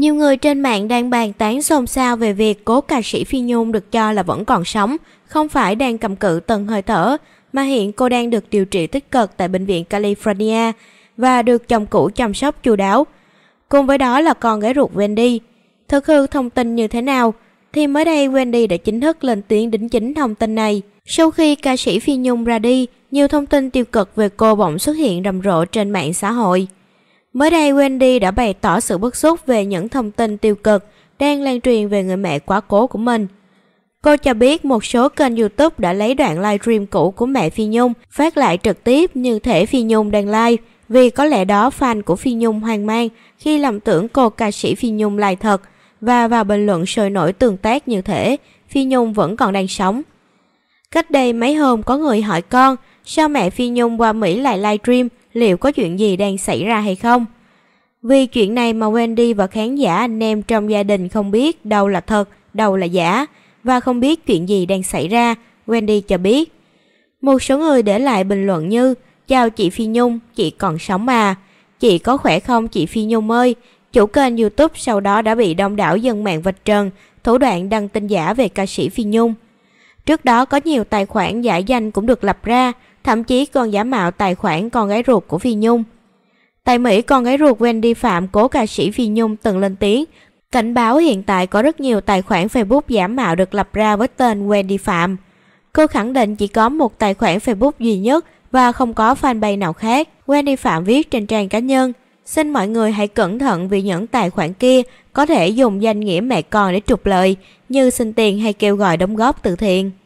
Nhiều người trên mạng đang bàn tán xôn xao về việc cố ca sĩ Phi Nhung được cho là vẫn còn sống, không phải đang cầm cự từng hơi thở, mà hiện cô đang được điều trị tích cực tại bệnh viện California và được chồng cũ chăm sóc chu đáo. Cùng với đó là con gái ruột Wendy. Thực hư thông tin như thế nào? Thì mới đây Wendy đã chính thức lên tiếng đính chính thông tin này. Sau khi ca sĩ Phi Nhung ra đi, nhiều thông tin tiêu cực về cô bỗng xuất hiện rầm rộ trên mạng xã hội. Mới đây Wendy đã bày tỏ sự bức xúc về những thông tin tiêu cực đang lan truyền về người mẹ quá cố của mình. Cô cho biết một số kênh YouTube đã lấy đoạn livestream cũ của mẹ Phi Nhung phát lại trực tiếp như thể Phi Nhung đang live vì có lẽ đó fan của Phi Nhung hoang mang khi lầm tưởng cô ca sĩ Phi Nhung lai thật và vào bình luận sôi nổi tương tác như thể Phi Nhung vẫn còn đang sống. Cách đây mấy hôm có người hỏi con sao mẹ Phi Nhung qua Mỹ lại livestream liệu có chuyện gì đang xảy ra hay không. Vì chuyện này mà Wendy và khán giả anh em trong gia đình không biết đâu là thật, đâu là giả và không biết chuyện gì đang xảy ra, Wendy cho biết. Một số người để lại bình luận như Chào chị Phi Nhung, chị còn sống à? Chị có khỏe không chị Phi Nhung ơi? Chủ kênh Youtube sau đó đã bị đông đảo dân mạng vạch trần thủ đoạn đăng tin giả về ca sĩ Phi Nhung. Trước đó có nhiều tài khoản giả danh cũng được lập ra thậm chí còn giả mạo tài khoản con gái ruột của Phi Nhung. Tại Mỹ, con gái ruột Wendy Phạm, cố ca sĩ Phi Nhung từng lên tiếng, cảnh báo hiện tại có rất nhiều tài khoản Facebook giả mạo được lập ra với tên Wendy Phạm. Cô khẳng định chỉ có một tài khoản Facebook duy nhất và không có fanpage nào khác. Wendy Phạm viết trên trang cá nhân, xin mọi người hãy cẩn thận vì những tài khoản kia có thể dùng danh nghĩa mẹ con để trục lợi, như xin tiền hay kêu gọi đóng góp từ thiện.